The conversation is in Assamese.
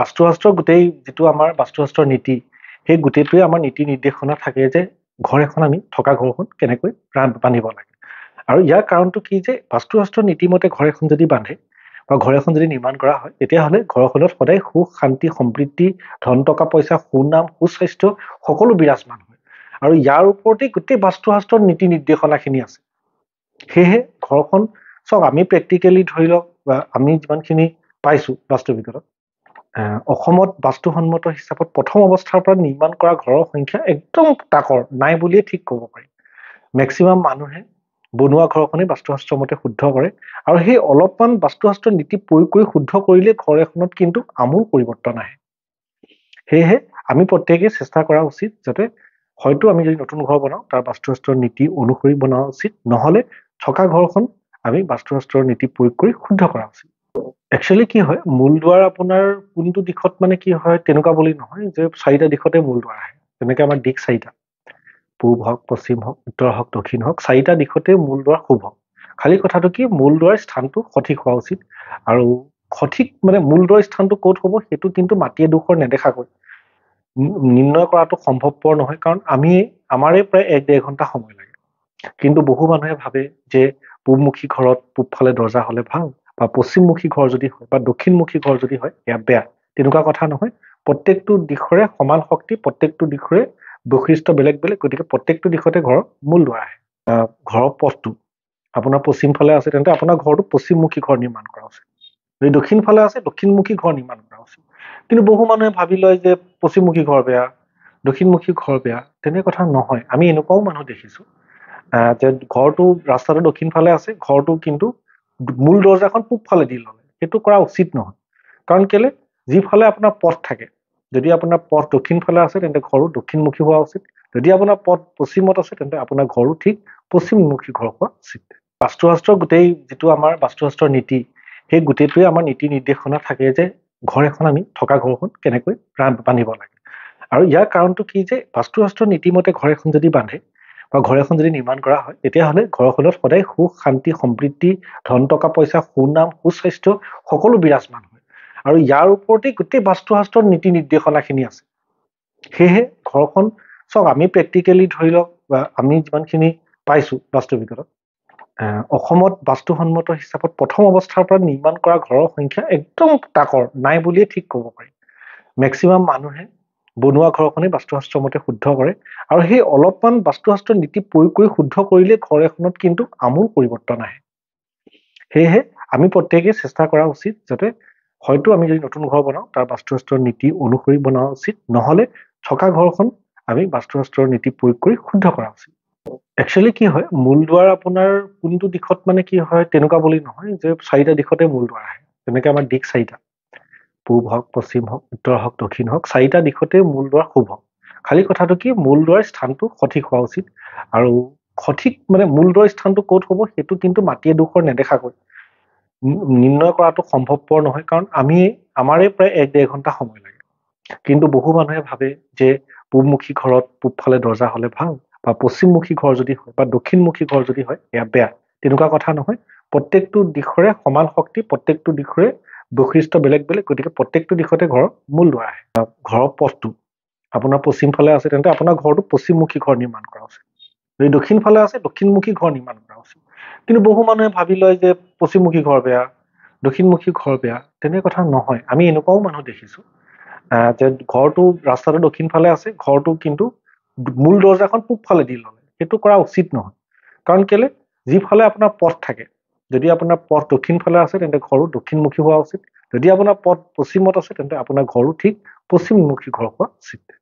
বাস্তুশাস্ত্ৰৰ গোটেই যিটো আমাৰ বাস্তুশাস্ত্ৰৰ নীতি সেই গোটেইটোৱে আমাৰ নীতি নিৰ্দেশনা থাকে যে ঘৰ এখন আমি থকা ঘৰখন কেনেকৈ বান্ধিব লাগে আৰু ইয়াৰ কাৰণটো কি যে বাস্তুশাস্ত্ৰৰ নীতিমতে ঘৰ এখন যদি বান্ধে বা ঘৰ এখন যদি নিৰ্মাণ কৰা হয় তেতিয়াহ'লে ঘৰখনত সদায় সুখ শান্তি সমৃদ্ধি ধন টকা পইচা সুনাম সুস্বাস্থ্য সকলো বিৰাজমান হয় আৰু ইয়াৰ ওপৰতেই গোটেই বাস্তুশাস্ত্ৰৰ নীতি নিৰ্দেশনাখিনি আছে সেয়েহে ঘৰখন চাওক আমি প্ৰেক্টিকেলি ধৰি লওক বা আমি যিমানখিনি পাইছো বাস্তৱিকতা অসমত বাস্তুসন্মত হিচাপত প্ৰথম অৱস্থাৰ পৰা নিৰ্মাণ কৰা ঘৰৰ সংখ্যা একদম তাকৰ নাই বুলিয়ে ঠিক ক'ব পাৰি মেক্সিমাম মানুহে বনোৱা ঘৰখনেই বাস্তুশাস্ত্ৰ মতে শুদ্ধ কৰে আৰু সেই অলপমান বাস্তুশাস্ত্ৰ নীতি প্ৰয়োগ কৰি শুদ্ধ কৰিলে ঘৰ এখনত কিন্তু আমূল পৰিৱৰ্তন আহে সেয়েহে আমি প্ৰত্যেকেই চেষ্টা কৰা উচিত যাতে হয়তো আমি যদি নতুন ঘৰ বনাওঁ তাৰ বাস্তুশাস্ত্ৰৰ নীতি অনুসৰি বনোৱা উচিত নহ'লে থকা ঘৰখন আমি বাস্তুশাস্ত্ৰৰ নীতি প্ৰয়োগ কৰি শুদ্ধ কৰা উচিত একচুৱেলি কি হয় মূল দুৱাৰ আপোনাৰ কোনটো দিশত মানে কি হয় তেনেকুৱা বুলি নহয় যে চাৰিটা দিশতে মূল দুৱাৰ আহে যেনেকে আমাৰ দিশ চাৰিটা পূব হওক পশ্চিম হওক উত্তৰ হওক দক্ষিণ হওক চাৰিটা দিশতে মূল দুৱাৰ শুভ খালী কথাটো কি মূল দুৱাৰ স্থানটো সঠিক হোৱা উচিত আৰু সঠিক মানে মূল দুৱাৰ স্থানটো কত হব সেইটো কিন্তু মাটি দুখৰ নেদেখাকৈ নিৰ্ণয় কৰাটো সম্ভৱপৰ নহয় কাৰণ আমি আমাৰে প্ৰায় এক ডেৰ ঘণ্টা সময় লাগে কিন্তু বহু মানুহে ভাবে যে পূবমুখী ঘৰত পূবফালে দৰ্জা হলে ভাল বা পশ্চিমমুখী ঘৰ যদি হয় বা দক্ষিণমুখী ঘৰ যদি হয় সেয়া বেয়া তেনেকুৱা কথা নহয় প্ৰত্যেকটো দিশৰে সমান শক্তি প্ৰত্যেকটো দিশৰে বৈশিষ্ট্য বেলেগ বেলেগ গতিকে প্ৰত্যেকটো দিশতে ঘৰৰ মূল দ্বাৰ আহে ঘৰৰ পথটো আপোনাৰ পশ্চিম ফালে আছে তেন্তে আপোনাৰ ঘৰটো পশ্চিমমুখী ঘৰ নিৰ্মাণ কৰা উচিত যদি দক্ষিণ ফালে আছে দক্ষিণমুখী ঘৰ নিৰ্মাণ কৰা উচিত কিন্তু বহু মানুহে ভাবি লয় যে পশ্চিমমুখী ঘৰ বেয়া দক্ষিণমুখী ঘৰ বেয়া তেনে কথা নহয় আমি এনেকুৱাও মানুহ দেখিছোঁ যে ঘৰটো ৰাস্তাটো দক্ষিণ ফালে আছে ঘৰটো কিন্তু মূল দৰ্জাখন পূবফালে দি ল'লে সেইটো কৰা উচিত নহয় কাৰণ কেলে যিফালে আপোনাৰ পথ থাকে যদি আপোনাৰ পথ দক্ষিণফালে আছে তেন্তে ঘৰো দক্ষিণমুখী হোৱা উচিত যদি আপোনাৰ পথ পশ্চিমত আছে তেন্তে আপোনাৰ ঘৰো ঠিক পশ্চিমমুখী ঘৰ হোৱা উচিত বাস্তুশাস্ত্ৰৰ গোটেই যিটো আমাৰ বাস্তুশাস্ত্ৰৰ নীতি সেই গোটেইটোৱে আমাৰ নীতি নিৰ্দেশনা থাকে যে ঘৰ এখন আমি থকা ঘৰখন কেনেকৈ বান্ধিব লাগে আৰু ইয়াৰ কাৰণটো কি যে বাস্তুশাস্ত্ৰৰ নীতিমতে ঘৰ এখন যদি বান্ধে বা ঘৰ এখন যদি নিৰ্মাণ কৰা হয় তেতিয়াহ'লে ঘৰখনত সদায় সুখ শান্তি সমৃদ্ধি ধন টকা পইচা সুনাম সুস্বাস্থ্য সকলো বিৰাজমান হয় আৰু ইয়াৰ ওপৰতে গোটেই বাস্তুশাস্ত্ৰৰ নীতি নিৰ্দেশনাখিনি আছে সেয়েহে ঘৰখন চাওক আমি প্ৰেক্টিকেলি ধৰি লওক বা আমি যিমানখিনি পাইছো বাস্তৱিকতাত অসমত বাস্তুসন্মত হিচাপত প্ৰথম অৱস্থাৰ পৰা নিৰ্মাণ কৰা ঘৰৰ সংখ্যা একদম তাকৰ নাই বুলিয়ে ঠিক ক'ব পাৰি মেক্সিমাম মানুহে বনোৱা ঘৰখনে বাস্তুশাস্ত্ৰ মতে শুদ্ধ কৰে আৰু সেই অলপমান বাস্তুশাস্ত্ৰ নীতি প্ৰয়োগ কৰি শুদ্ধ কৰিলে ঘৰ এখনত কিন্তু আমূল পৰিৱৰ্তন আহে সেয়েহে আমি প্ৰত্যেকেই চেষ্টা কৰা উচিত যাতে হয়তো আমি যদি নতুন ঘৰ বনাওঁ তাৰ বাস্তুশাস্ত্ৰ নীতি অনুসৰি বনোৱা উচিত নহ'লে থকা ঘৰখন আমি বাস্তুশাস্ত্ৰৰ নীতি প্ৰয়োগ কৰি শুদ্ধ কৰা উচিত একচুৱেলি কি হয় মূল দুৱাৰ আপোনাৰ কোনটো দিশত মানে কি হয় তেনেকুৱা বুলি নহয় যে চাৰিটা দিশতে মূল দুৱাৰ আহে যেনেকে আমাৰ দিশ চাৰিটা পূব হওক পশ্চিম হওক উত্তৰ হওক দক্ষিণ হওক চাৰিটা দিশতে মূল দুৱাৰ শুভ খালী কথাটো কি মূল দুৱাৰ স্থানটো সঠিক হোৱা উচিত আৰু সঠিক মানে মূল দুৱাৰ স্থানটো কত হব সেইটো কিন্তু মাটি দুখৰ নেদেখাকৈ নিৰ্ণয় কৰাটো সম্ভৱপৰ নহয় কাৰণ আমি আমাৰে প্ৰায় এক ডেৰ ঘণ্টা সময় লাগে কিন্তু বহু মানুহে ভাবে যে পূবমুখী ঘৰত পূব ফালে দৰ্জা হলে ভাল বা পশ্চিমমুখী ঘৰ যদি হয় বা দক্ষিণমুখী ঘৰ যদি হয় এয়া বেয়া তেনেকুৱা কথা নহয় প্ৰত্যেকটো দিশৰে সমান শক্তি প্ৰত্যেকটো দিশৰে বৈশিষ্ট্য বেলেগ বেলেগ গতিকে প্ৰত্যেকটো দিশতে ঘৰৰ মূল দুৱাৰ আহে ঘৰৰ পথটো আপোনাৰ পশ্চিম ফালে আছে তেন্তে আপোনাৰ ঘৰটো পশ্চিমমুখী ঘৰ নিৰ্মাণ কৰা উচিত যদি দক্ষিণ ফালে আছে দক্ষিণমুখী ঘৰ নিৰ্মাণ কৰা উচিত কিন্তু বহু মানুহে ভাবি লয় যে পশ্চিমমুখী ঘৰ বেয়া দক্ষিণমুখী ঘৰ বেয়া তেনে কথা নহয় আমি এনেকুৱাও মানুহ দেখিছোঁ যে ঘৰটো ৰাস্তাটো দক্ষিণ ফালে আছে ঘৰটো কিন্তু মূল দৰ্জাখন পূবফালে দি ল'লে সেইটো কৰা উচিত নহয় কাৰণ কেলে যিফালে আপোনাৰ পথ থাকে যদি আপোনাৰ পথ দক্ষিণ ফালে আছে তেন্তে ঘৰো দক্ষিণমুখী হোৱা উচিত যদি আপোনাৰ পথ পশ্চিমত আছে তেন্তে আপোনাৰ ঘৰো ঠিক পশ্চিমমুখী ঘৰ হোৱা উচিত